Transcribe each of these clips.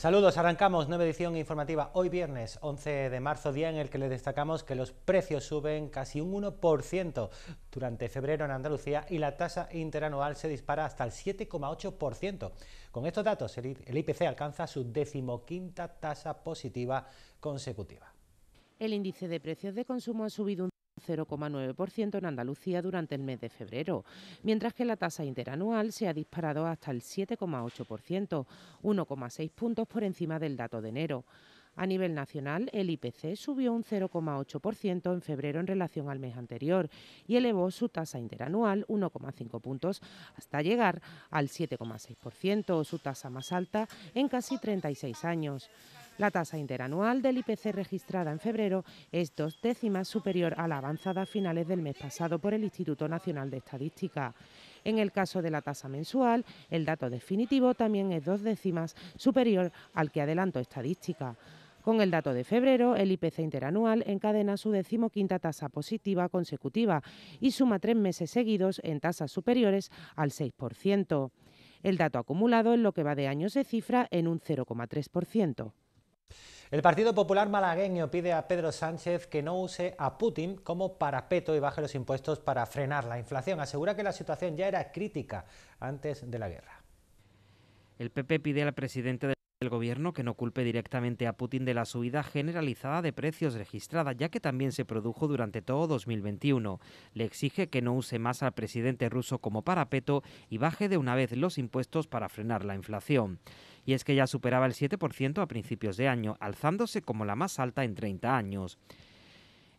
Saludos, arrancamos nueva edición informativa hoy viernes 11 de marzo, día en el que le destacamos que los precios suben casi un 1% durante febrero en Andalucía y la tasa interanual se dispara hasta el 7,8%. Con estos datos, el IPC alcanza su decimoquinta tasa positiva consecutiva. El índice de precios de consumo ha subido un 0,9% en Andalucía durante el mes de febrero, mientras que la tasa interanual se ha disparado hasta el 7,8%, 1,6 puntos por encima del dato de enero. A nivel nacional, el IPC subió un 0,8% en febrero en relación al mes anterior y elevó su tasa interanual 1,5 puntos hasta llegar al 7,6%, su tasa más alta en casi 36 años. La tasa interanual del IPC registrada en febrero es dos décimas superior a la avanzada a finales del mes pasado por el Instituto Nacional de Estadística. En el caso de la tasa mensual, el dato definitivo también es dos décimas superior al que adelantó estadística. Con el dato de febrero, el IPC interanual encadena su decimoquinta tasa positiva consecutiva y suma tres meses seguidos en tasas superiores al 6%. El dato acumulado en lo que va de año se cifra en un 0,3%. El Partido Popular Malagueño pide a Pedro Sánchez que no use a Putin como parapeto y baje los impuestos para frenar la inflación. Asegura que la situación ya era crítica antes de la guerra. El PP pide al presidente del gobierno que no culpe directamente a Putin de la subida generalizada de precios registrada, ya que también se produjo durante todo 2021. Le exige que no use más al presidente ruso como parapeto y baje de una vez los impuestos para frenar la inflación y es que ya superaba el 7% a principios de año, alzándose como la más alta en 30 años.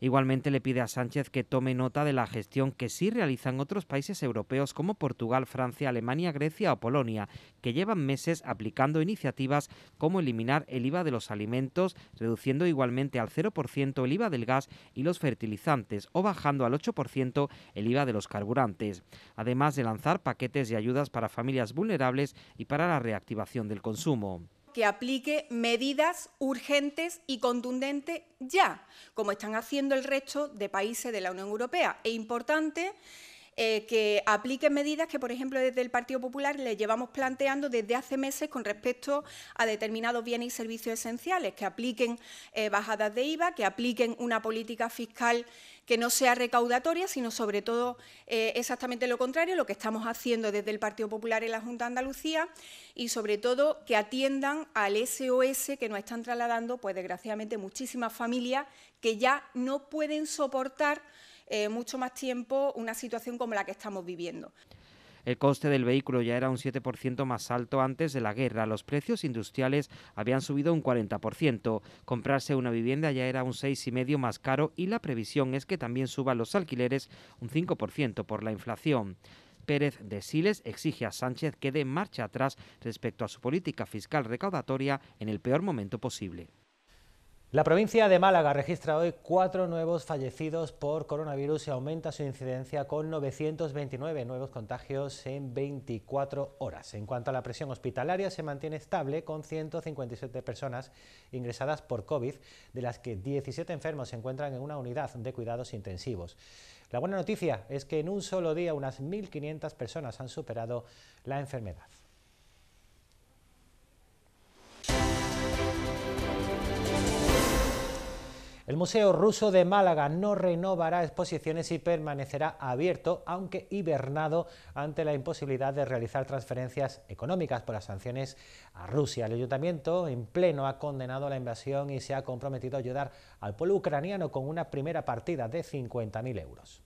Igualmente le pide a Sánchez que tome nota de la gestión que sí realizan otros países europeos como Portugal, Francia, Alemania, Grecia o Polonia, que llevan meses aplicando iniciativas como eliminar el IVA de los alimentos, reduciendo igualmente al 0% el IVA del gas y los fertilizantes o bajando al 8% el IVA de los carburantes, además de lanzar paquetes de ayudas para familias vulnerables y para la reactivación del consumo que aplique medidas urgentes y contundentes ya, como están haciendo el resto de países de la Unión Europea. E importante eh, que apliquen medidas que, por ejemplo, desde el Partido Popular le llevamos planteando desde hace meses con respecto a determinados bienes y servicios esenciales, que apliquen eh, bajadas de IVA, que apliquen una política fiscal que no sea recaudatoria, sino sobre todo eh, exactamente lo contrario, lo que estamos haciendo desde el Partido Popular en la Junta de Andalucía y sobre todo que atiendan al SOS que nos están trasladando, pues desgraciadamente, muchísimas familias que ya no pueden soportar eh, mucho más tiempo una situación como la que estamos viviendo. El coste del vehículo ya era un 7% más alto antes de la guerra. Los precios industriales habían subido un 40%. Comprarse una vivienda ya era un 6,5% más caro y la previsión es que también suban los alquileres un 5% por la inflación. Pérez de Siles exige a Sánchez que dé marcha atrás respecto a su política fiscal recaudatoria en el peor momento posible. La provincia de Málaga registra hoy cuatro nuevos fallecidos por coronavirus y aumenta su incidencia con 929 nuevos contagios en 24 horas. En cuanto a la presión hospitalaria, se mantiene estable con 157 personas ingresadas por COVID, de las que 17 enfermos se encuentran en una unidad de cuidados intensivos. La buena noticia es que en un solo día unas 1.500 personas han superado la enfermedad. El Museo Ruso de Málaga no renovará exposiciones y permanecerá abierto, aunque hibernado ante la imposibilidad de realizar transferencias económicas por las sanciones a Rusia. El ayuntamiento en pleno ha condenado la invasión y se ha comprometido a ayudar al pueblo ucraniano con una primera partida de 50.000 euros.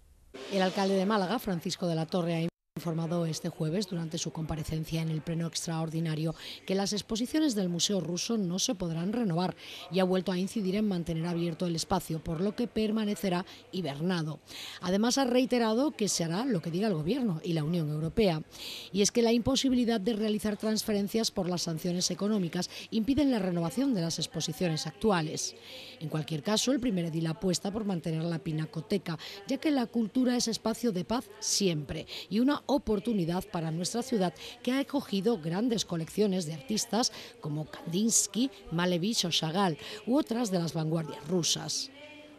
El alcalde de Málaga, Francisco de la Torre, informado este jueves durante su comparecencia en el pleno extraordinario que las exposiciones del Museo Ruso no se podrán renovar y ha vuelto a incidir en mantener abierto el espacio, por lo que permanecerá hibernado. Además ha reiterado que se hará lo que diga el Gobierno y la Unión Europea. Y es que la imposibilidad de realizar transferencias por las sanciones económicas impiden la renovación de las exposiciones actuales. En cualquier caso, el primer edil apuesta por mantener la pinacoteca, ya que la cultura es espacio de paz siempre y una oportunidad para nuestra ciudad que ha acogido grandes colecciones de artistas como Kandinsky, Malevich o Chagall u otras de las vanguardias rusas.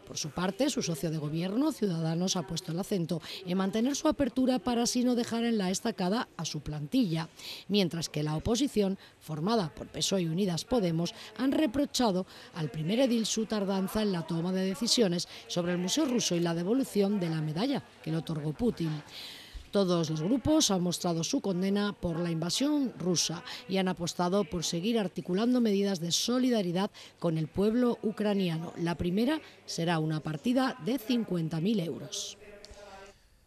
Por su parte, su socio de gobierno, Ciudadanos, ha puesto el acento en mantener su apertura para así no dejar en la estacada a su plantilla, mientras que la oposición, formada por PSOE y Unidas Podemos, han reprochado al primer edil su tardanza en la toma de decisiones sobre el Museo Ruso y la devolución de la medalla que le otorgó Putin. Todos los grupos han mostrado su condena por la invasión rusa y han apostado por seguir articulando medidas de solidaridad con el pueblo ucraniano. La primera será una partida de 50.000 euros.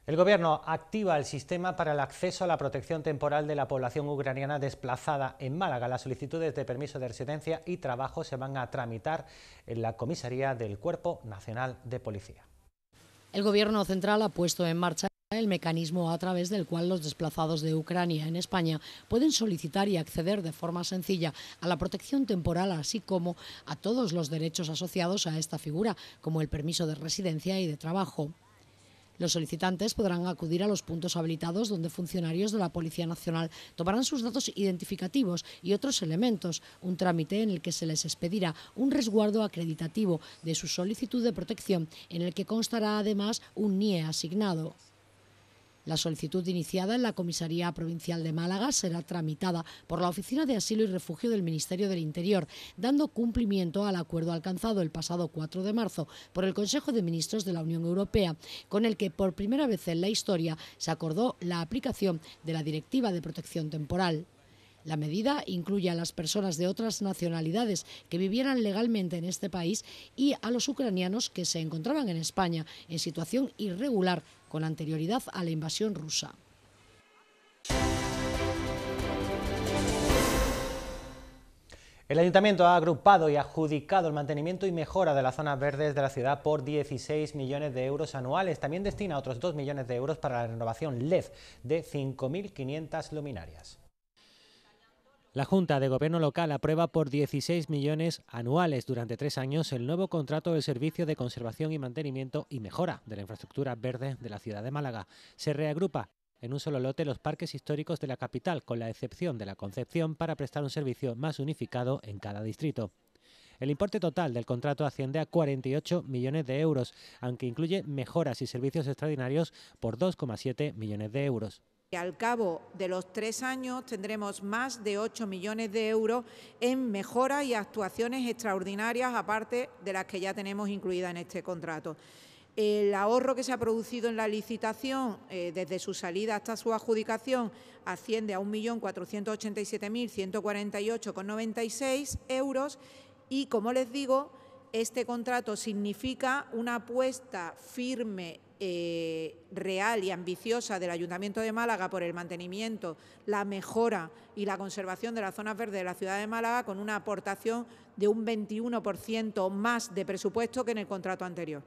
El Gobierno activa el sistema para el acceso a la protección temporal de la población ucraniana desplazada en Málaga. Las solicitudes de permiso de residencia y trabajo se van a tramitar en la comisaría del Cuerpo Nacional de Policía. El Gobierno central ha puesto en marcha el mecanismo a través del cual los desplazados de Ucrania en España pueden solicitar y acceder de forma sencilla a la protección temporal, así como a todos los derechos asociados a esta figura, como el permiso de residencia y de trabajo. Los solicitantes podrán acudir a los puntos habilitados donde funcionarios de la Policía Nacional tomarán sus datos identificativos y otros elementos, un trámite en el que se les expedirá un resguardo acreditativo de su solicitud de protección, en el que constará además un NIE asignado. La solicitud iniciada en la Comisaría Provincial de Málaga será tramitada por la Oficina de Asilo y Refugio del Ministerio del Interior, dando cumplimiento al acuerdo alcanzado el pasado 4 de marzo por el Consejo de Ministros de la Unión Europea, con el que por primera vez en la historia se acordó la aplicación de la Directiva de Protección Temporal. La medida incluye a las personas de otras nacionalidades que vivieran legalmente en este país y a los ucranianos que se encontraban en España en situación irregular con anterioridad a la invasión rusa. El ayuntamiento ha agrupado y adjudicado el mantenimiento y mejora de las zonas verdes de la ciudad por 16 millones de euros anuales. También destina otros 2 millones de euros para la renovación LED de 5.500 luminarias. La Junta de Gobierno Local aprueba por 16 millones anuales durante tres años el nuevo contrato del Servicio de Conservación y Mantenimiento y Mejora de la Infraestructura Verde de la ciudad de Málaga. Se reagrupa en un solo lote los parques históricos de la capital, con la excepción de la Concepción, para prestar un servicio más unificado en cada distrito. El importe total del contrato asciende a 48 millones de euros, aunque incluye mejoras y servicios extraordinarios por 2,7 millones de euros al cabo de los tres años tendremos más de 8 millones de euros en mejoras y actuaciones extraordinarias, aparte de las que ya tenemos incluidas en este contrato. El ahorro que se ha producido en la licitación eh, desde su salida hasta su adjudicación asciende a 1.487.148,96 euros y, como les digo, este contrato significa una apuesta firme eh, real y ambiciosa del Ayuntamiento de Málaga por el mantenimiento, la mejora y la conservación de las zonas verdes de la ciudad de Málaga con una aportación de un 21% más de presupuesto que en el contrato anterior.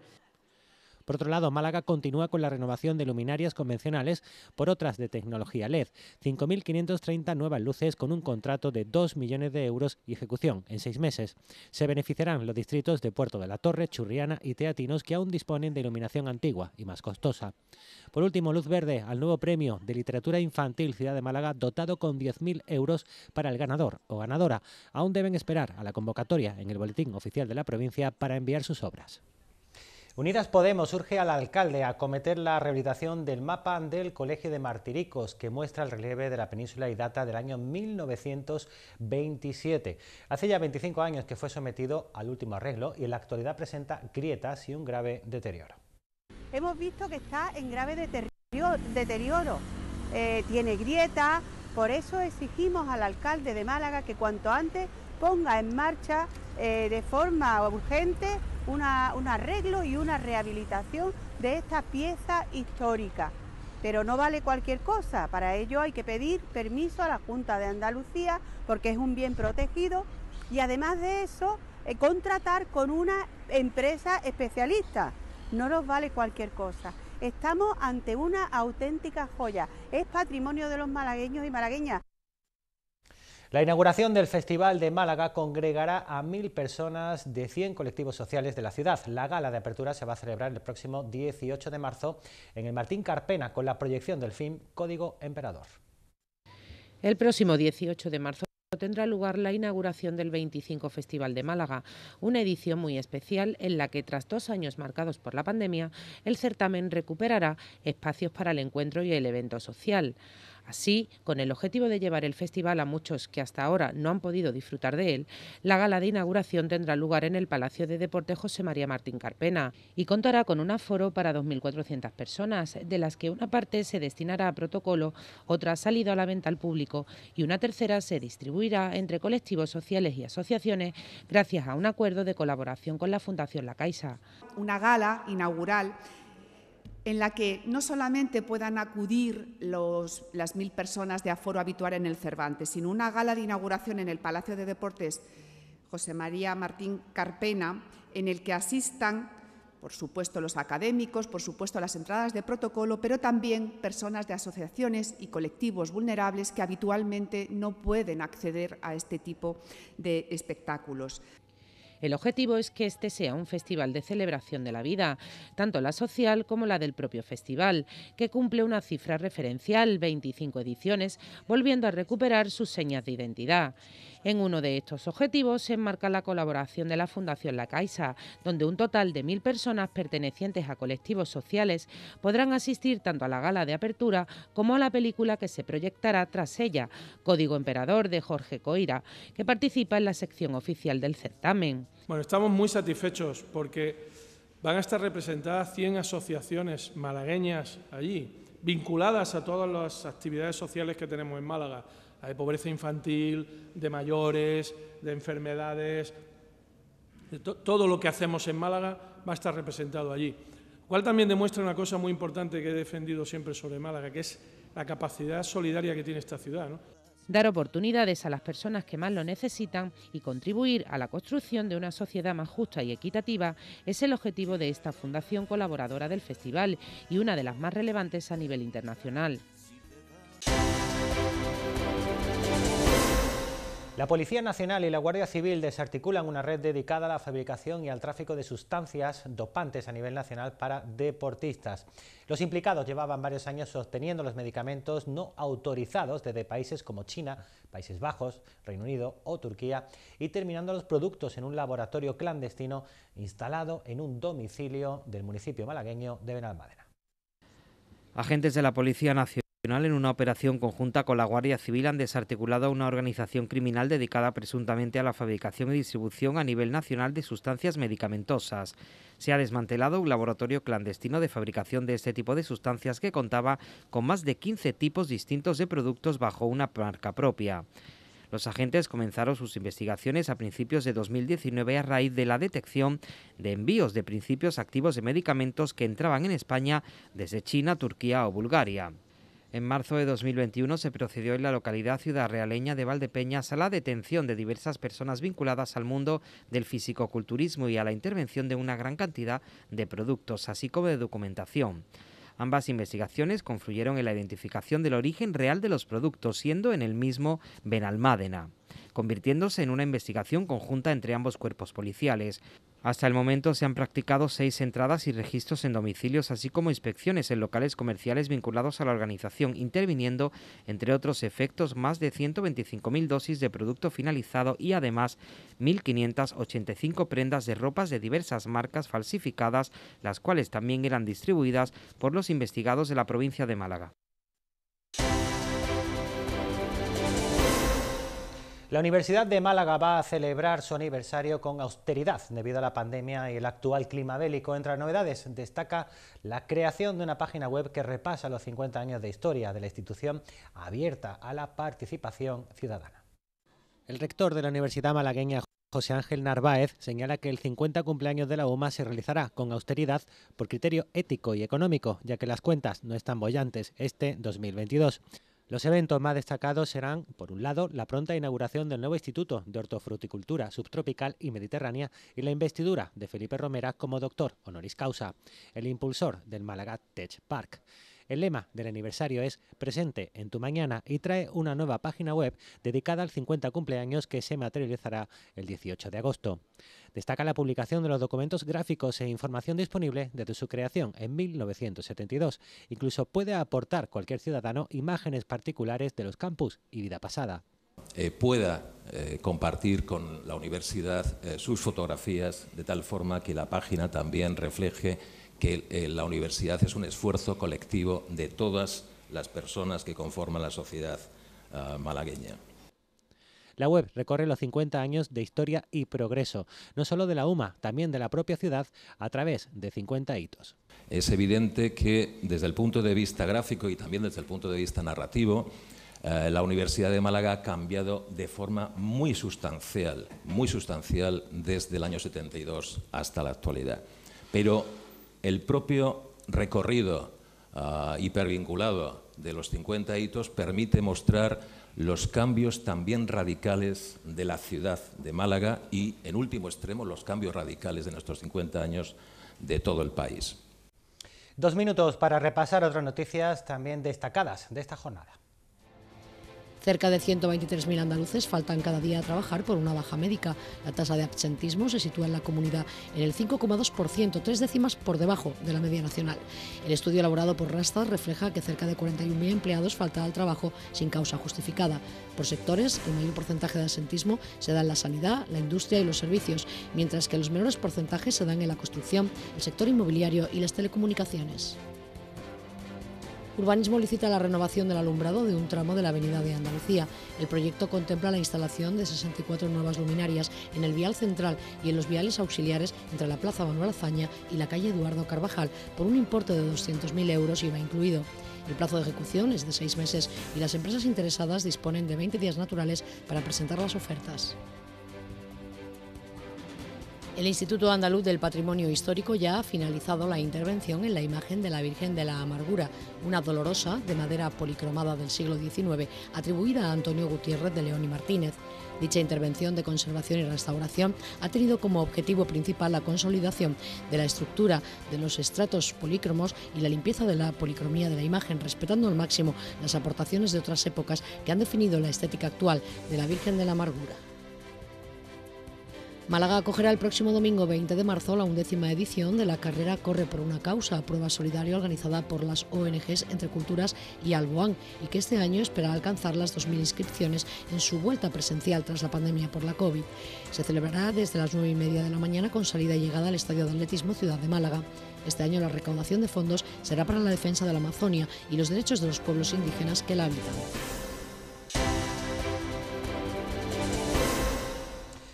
Por otro lado, Málaga continúa con la renovación de luminarias convencionales por otras de tecnología LED, 5.530 nuevas luces con un contrato de 2 millones de euros y ejecución en seis meses. Se beneficiarán los distritos de Puerto de la Torre, Churriana y Teatinos que aún disponen de iluminación antigua y más costosa. Por último, luz verde al nuevo premio de literatura infantil Ciudad de Málaga dotado con 10.000 euros para el ganador o ganadora. Aún deben esperar a la convocatoria en el boletín oficial de la provincia para enviar sus obras. Unidas Podemos urge al alcalde a acometer la rehabilitación del mapa del Colegio de Martiricos, que muestra el relieve de la península y data del año 1927. Hace ya 25 años que fue sometido al último arreglo y en la actualidad presenta grietas y un grave deterioro. Hemos visto que está en grave deterioro, eh, tiene grietas, por eso exigimos al alcalde de Málaga que cuanto antes ponga en marcha eh, de forma urgente un arreglo y una rehabilitación de esta pieza histórica. Pero no vale cualquier cosa, para ello hay que pedir permiso a la Junta de Andalucía porque es un bien protegido y además de eso eh, contratar con una empresa especialista. No nos vale cualquier cosa. Estamos ante una auténtica joya. Es patrimonio de los malagueños y malagueñas. La inauguración del Festival de Málaga congregará a mil personas de 100 colectivos sociales de la ciudad. La gala de apertura se va a celebrar el próximo 18 de marzo en el Martín Carpena con la proyección del film Código Emperador. El próximo 18 de marzo tendrá lugar la inauguración del 25 Festival de Málaga, una edición muy especial en la que tras dos años marcados por la pandemia, el certamen recuperará espacios para el encuentro y el evento social. Así, con el objetivo de llevar el festival a muchos que hasta ahora no han podido disfrutar de él, la gala de inauguración tendrá lugar en el Palacio de Deporte José María Martín Carpena y contará con un aforo para 2.400 personas, de las que una parte se destinará a protocolo, otra ha salido a la venta al público y una tercera se distribuirá entre colectivos sociales y asociaciones gracias a un acuerdo de colaboración con la Fundación La Caixa. Una gala inaugural en la que no solamente puedan acudir las mil personas de aforo habitual en el Cervantes, sino una gala de inauguración en el Palacio de Deportes José María Martín Carpena, en el que asistan, por supuesto, los académicos, por supuesto, las entradas de protocolo, pero también personas de asociaciones y colectivos vulnerables que habitualmente no pueden acceder a este tipo de espectáculos. El objetivo es que este sea un festival de celebración de la vida, tanto la social como la del propio festival, que cumple una cifra referencial, 25 ediciones, volviendo a recuperar sus señas de identidad. En uno de estos objetivos se enmarca la colaboración de la Fundación La Caixa, donde un total de mil personas pertenecientes a colectivos sociales podrán asistir tanto a la gala de apertura como a la película que se proyectará tras ella, Código Emperador de Jorge Coira, que participa en la sección oficial del certamen. Bueno, estamos muy satisfechos porque van a estar representadas 100 asociaciones malagueñas allí, vinculadas a todas las actividades sociales que tenemos en Málaga, de pobreza infantil, de mayores, de enfermedades. Todo lo que hacemos en Málaga va a estar representado allí. Lo cual también demuestra una cosa muy importante que he defendido siempre sobre Málaga, que es la capacidad solidaria que tiene esta ciudad. Dar oportunidades a las personas que más lo necesitan y contribuir a la construcción de una sociedad más justa y equitativa es el objetivo de esta fundación colaboradora del festival y una de las más relevantes a nivel internacional. La Policía Nacional y la Guardia Civil desarticulan una red dedicada a la fabricación y al tráfico de sustancias dopantes a nivel nacional para deportistas. Los implicados llevaban varios años sosteniendo los medicamentos no autorizados desde países como China, Países Bajos, Reino Unido o Turquía y terminando los productos en un laboratorio clandestino instalado en un domicilio del municipio malagueño de Benalmádena. Agentes de la Policía Nacional en una operación conjunta con la Guardia Civil han desarticulado una organización criminal dedicada presuntamente a la fabricación y distribución a nivel nacional de sustancias medicamentosas. Se ha desmantelado un laboratorio clandestino de fabricación de este tipo de sustancias que contaba con más de 15 tipos distintos de productos bajo una marca propia. Los agentes comenzaron sus investigaciones a principios de 2019 a raíz de la detección de envíos de principios activos de medicamentos que entraban en España desde China, Turquía o Bulgaria. En marzo de 2021 se procedió en la localidad ciudad realeña de Valdepeñas a la detención de diversas personas vinculadas al mundo del fisicoculturismo y a la intervención de una gran cantidad de productos, así como de documentación. Ambas investigaciones confluyeron en la identificación del origen real de los productos, siendo en el mismo Benalmádena convirtiéndose en una investigación conjunta entre ambos cuerpos policiales. Hasta el momento se han practicado seis entradas y registros en domicilios, así como inspecciones en locales comerciales vinculados a la organización, interviniendo, entre otros efectos, más de 125.000 dosis de producto finalizado y además 1.585 prendas de ropas de diversas marcas falsificadas, las cuales también eran distribuidas por los investigados de la provincia de Málaga. La Universidad de Málaga va a celebrar su aniversario con austeridad debido a la pandemia y el actual clima bélico. Entre las novedades destaca la creación de una página web que repasa los 50 años de historia de la institución abierta a la participación ciudadana. El rector de la Universidad Malagueña, José Ángel Narváez señala que el 50 cumpleaños de la UMA se realizará con austeridad por criterio ético y económico, ya que las cuentas no están bollantes este 2022. Los eventos más destacados serán, por un lado, la pronta inauguración del nuevo Instituto de Hortofruticultura Subtropical y Mediterránea y la investidura de Felipe Romera como doctor honoris causa, el impulsor del Málaga Tech Park. El lema del aniversario es Presente en tu mañana y trae una nueva página web dedicada al 50 cumpleaños que se materializará el 18 de agosto. Destaca la publicación de los documentos gráficos e información disponible desde su creación en 1972. Incluso puede aportar cualquier ciudadano imágenes particulares de los campus y vida pasada. Eh, pueda eh, compartir con la universidad eh, sus fotografías de tal forma que la página también refleje que eh, la universidad es un esfuerzo colectivo de todas las personas que conforman la sociedad ah, malagueña. La web recorre los 50 años de historia y progreso, no solo de la UMA, también de la propia ciudad, a través de 50 hitos. Es evidente que desde el punto de vista gráfico y también desde el punto de vista narrativo, eh, la Universidad de Málaga ha cambiado de forma muy sustancial, muy sustancial desde el año 72 hasta la actualidad. Pero el propio recorrido ah, hipervinculado de los 50 hitos permite mostrar los cambios también radicales de la ciudad de Málaga y, en último extremo, los cambios radicales de nuestros 50 años de todo el país. Dos minutos para repasar otras noticias también destacadas de esta jornada. Cerca de 123.000 andaluces faltan cada día a trabajar por una baja médica. La tasa de absentismo se sitúa en la comunidad en el 5,2%, tres décimas por debajo de la media nacional. El estudio elaborado por Rastas refleja que cerca de 41.000 empleados faltan al trabajo sin causa justificada. Por sectores, el mayor porcentaje de absentismo se da en la sanidad, la industria y los servicios, mientras que los menores porcentajes se dan en la construcción, el sector inmobiliario y las telecomunicaciones. Urbanismo licita la renovación del alumbrado de un tramo de la Avenida de Andalucía. El proyecto contempla la instalación de 64 nuevas luminarias en el vial central y en los viales auxiliares entre la Plaza Manuel Azaña y la calle Eduardo Carvajal por un importe de 200.000 euros y va incluido. El plazo de ejecución es de seis meses y las empresas interesadas disponen de 20 días naturales para presentar las ofertas. El Instituto Andaluz del Patrimonio Histórico ya ha finalizado la intervención en la imagen de la Virgen de la Amargura, una dolorosa de madera policromada del siglo XIX, atribuida a Antonio Gutiérrez de León y Martínez. Dicha intervención de conservación y restauración ha tenido como objetivo principal la consolidación de la estructura de los estratos policromos y la limpieza de la policromía de la imagen, respetando al máximo las aportaciones de otras épocas que han definido la estética actual de la Virgen de la Amargura. Málaga acogerá el próximo domingo 20 de marzo la undécima edición de la carrera Corre por una causa, prueba solidaria organizada por las ONGs Entre Culturas y Alboán, y que este año espera alcanzar las 2.000 inscripciones en su vuelta presencial tras la pandemia por la COVID. Se celebrará desde las 9 y media de la mañana con salida y llegada al Estadio de Atletismo Ciudad de Málaga. Este año la recaudación de fondos será para la defensa de la Amazonia y los derechos de los pueblos indígenas que la habitan.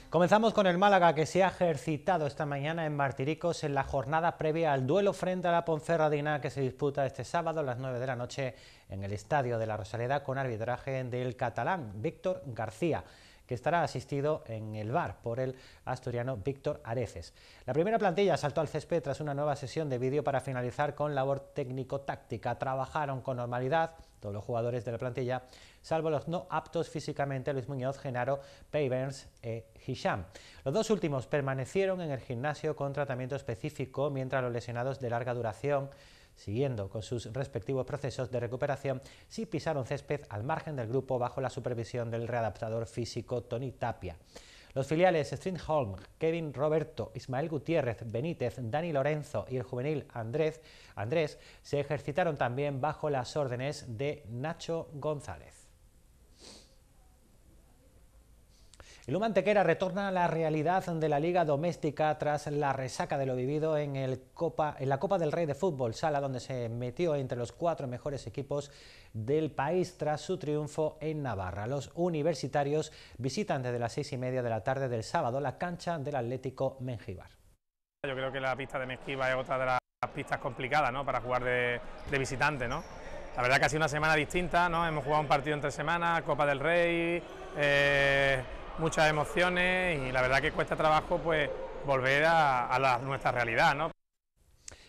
Comenzamos con el Málaga que se ha ejercitado esta mañana en Martiricos en la jornada previa al duelo frente a la Ponferradina que se disputa este sábado a las 9 de la noche en el Estadio de la Rosaleda con arbitraje del catalán Víctor García que estará asistido en el bar por el asturiano Víctor Areces. La primera plantilla saltó al césped tras una nueva sesión de vídeo para finalizar con labor técnico-táctica. Trabajaron con normalidad todos los jugadores de la plantilla, salvo los no aptos físicamente, Luis Muñoz, Genaro, Payverns e Hisham. Los dos últimos permanecieron en el gimnasio con tratamiento específico, mientras los lesionados de larga duración siguiendo con sus respectivos procesos de recuperación, sí pisaron césped al margen del grupo bajo la supervisión del readaptador físico Tony Tapia. Los filiales Stringholm, Kevin Roberto, Ismael Gutiérrez, Benítez, Dani Lorenzo y el juvenil Andrés, Andrés se ejercitaron también bajo las órdenes de Nacho González. El Humantequera retorna a la realidad de la liga doméstica tras la resaca de lo vivido en, la Copa del Rey de Fútbol Sala, donde se metió entre los cuatro mejores equipos del país tras su triunfo en Navarra. Los universitarios visitan desde las seis y media de la tarde del sábado la cancha del Atlético Mengíbar. Yo creo que la pista de Mengíbar es otra de las pistas complicadas para jugar de, visitante. ¿no? La verdad que ha sido una semana distinta, ¿no? hemos jugado un partido entre semana, Copa del Rey... Eh, muchas emociones y la verdad que cuesta trabajo pues volver a, nuestra realidad. ¿no?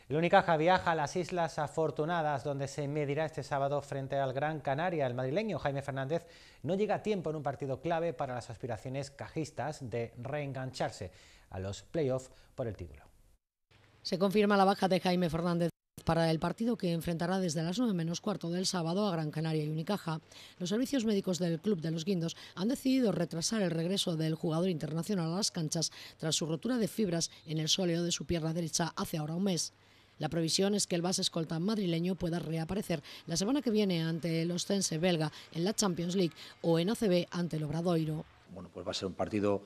El que viaja a las Islas Afortunadas, donde se medirá este sábado frente al Gran Canaria. El madrileño Jaime Fernández no llega a tiempo en un partido clave para las aspiraciones cajistas de reengancharse a los playoffs por el título. Se confirma la baja de Jaime Fernández para el partido que enfrentará desde las 9 menos cuarto del sábado a Gran Canaria y Unicaja, los servicios médicos del Club de los Guindos han decidido retrasar el regreso del jugador internacional a las canchas tras su rotura de fibras en el sóleo de su pierna derecha hace ahora un mes. La previsión es que el base escolta madrileño pueda reaparecer la semana que viene ante el Ostense belga en la Champions League o en ACB ante el Obradoiro. Bueno, pues va a ser un partido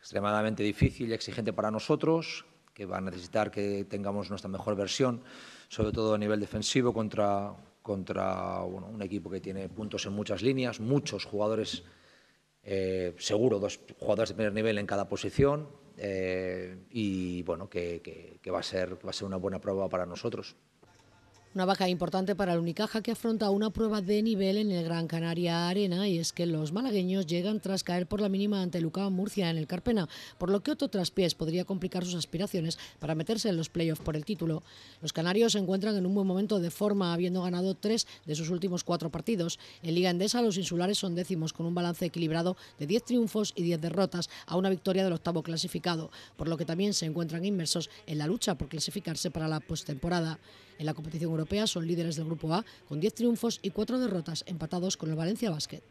extremadamente difícil y exigente para nosotros, que va a necesitar que tengamos nuestra mejor versión, sobre todo a nivel defensivo contra, contra un equipo que tiene puntos en muchas líneas, muchos jugadores, eh, seguro dos jugadores de primer nivel en cada posición, eh, y bueno, que, va a ser, que va a ser una buena prueba para nosotros. Una baja importante para el Unicaja que afronta una prueba de nivel en el Gran Canaria Arena y es que los malagueños llegan tras caer por la mínima ante luca Murcia en el Carpena, por lo que otro traspiés podría complicar sus aspiraciones para meterse en los playoffs por el título. Los canarios se encuentran en un buen momento de forma, habiendo ganado tres de sus últimos cuatro partidos. En Liga Endesa los insulares son décimos con un balance equilibrado de 10 triunfos y 10 derrotas a una victoria del octavo clasificado, por lo que también se encuentran inmersos en la lucha por clasificarse para la postemporada. En la competición europea son líderes del Grupo A con 10 triunfos y 4 derrotas empatados con el Valencia Basket.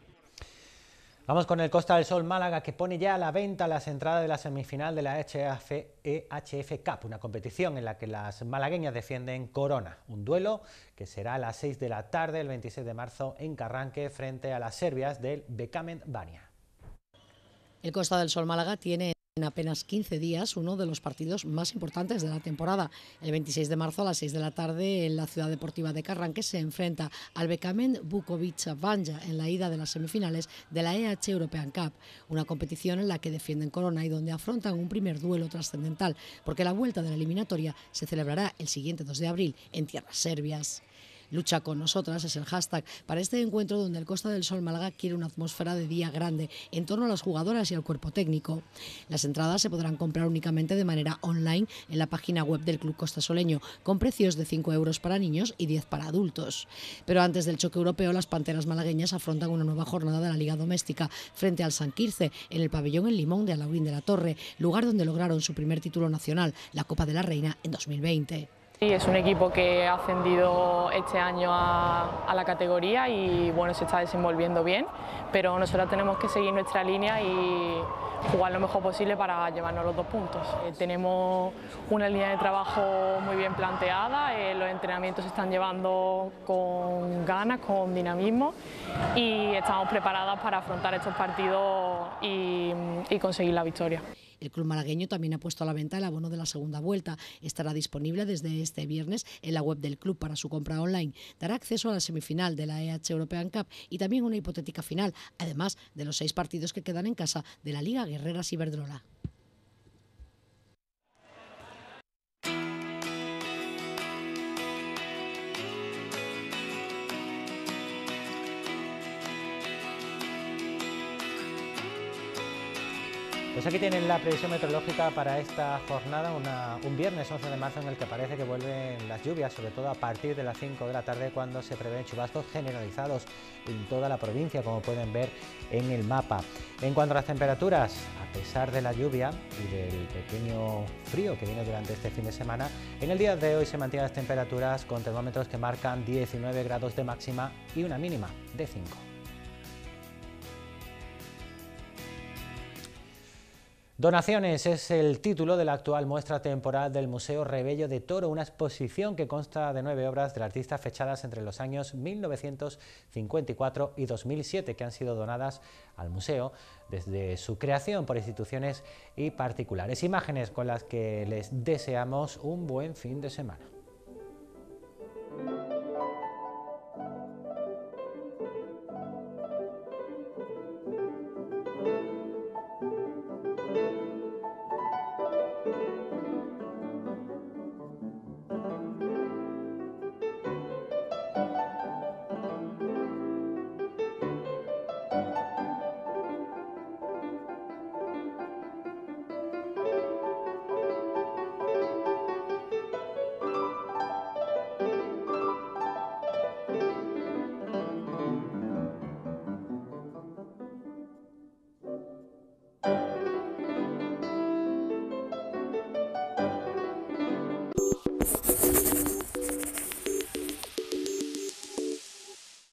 Vamos con el Costa del Sol Málaga que pone ya a la venta las entradas de la semifinal de la HF, e Cup, una competición en la que las malagueñas defienden Corona, un duelo que será a las 6 de la tarde el 26 de marzo en Carranque frente a las serbias del Becamen Bania. El Costa del Sol Málaga tiene en apenas 15 días, uno de los partidos más importantes de la temporada. El 26 de marzo a las 6 de la tarde, en la Ciudad Deportiva de Carranque, se enfrenta al Bekamen Bukovic Banja en la ida de las semifinales de la EH European Cup, una competición en la que defienden Corona y donde afrontan un primer duelo trascendental, porque la vuelta de la eliminatoria se celebrará el siguiente 2 de abril en tierras serbias. Lucha con nosotras es el hashtag para este encuentro donde el Costa del Sol Málaga quiere una atmósfera de día grande en torno a las jugadoras y al cuerpo técnico. Las entradas se podrán comprar únicamente de manera online en la página web del Club Costa Soleño, con precios de 5 euros para niños y 10 para adultos. Pero antes del choque europeo, las panteras malagueñas afrontan una nueva jornada de la Liga Doméstica frente al San Quirce en el pabellón El Limón de Alaurín de la Torre, lugar donde lograron su primer título nacional, la Copa de la Reina, en 2020 es un equipo que ha ascendido este año a, la categoría y bueno, se está desenvolviendo bien, pero nosotros tenemos que seguir nuestra línea y jugar lo mejor posible para llevarnos los dos puntos. Eh, tenemos una línea de trabajo muy bien planteada, eh, los entrenamientos se están llevando con ganas, con dinamismo y estamos preparadas para afrontar estos partidos y conseguir la victoria. El club malagueño también ha puesto a la venta el abono de la segunda vuelta. Estará disponible desde este viernes en la web del club para su compra online. Dará acceso a la semifinal de la EH European Cup y también una hipotética final, además de los seis partidos que quedan en casa de la Liga Guerreras Iberdrola. Pues aquí tienen la previsión meteorológica para esta jornada, un viernes 11 de marzo en el que parece que vuelven las lluvias, sobre todo a partir de las 5 de la tarde cuando se prevén chubascos generalizados en toda la provincia, como pueden ver en el mapa. En cuanto a las temperaturas, a pesar de la lluvia y del pequeño frío que viene durante este fin de semana, en el día de hoy se mantienen las temperaturas con termómetros que marcan 19 grados de máxima y una mínima de 5. Donaciones es el título de la actual muestra temporal del Museo Rebello de Toro, una exposición que consta de nueve obras del artista fechadas entre los años 1954 y 2007 que han sido donadas al museo desde su creación por instituciones y particulares. Imágenes con las que les deseamos un buen fin de semana.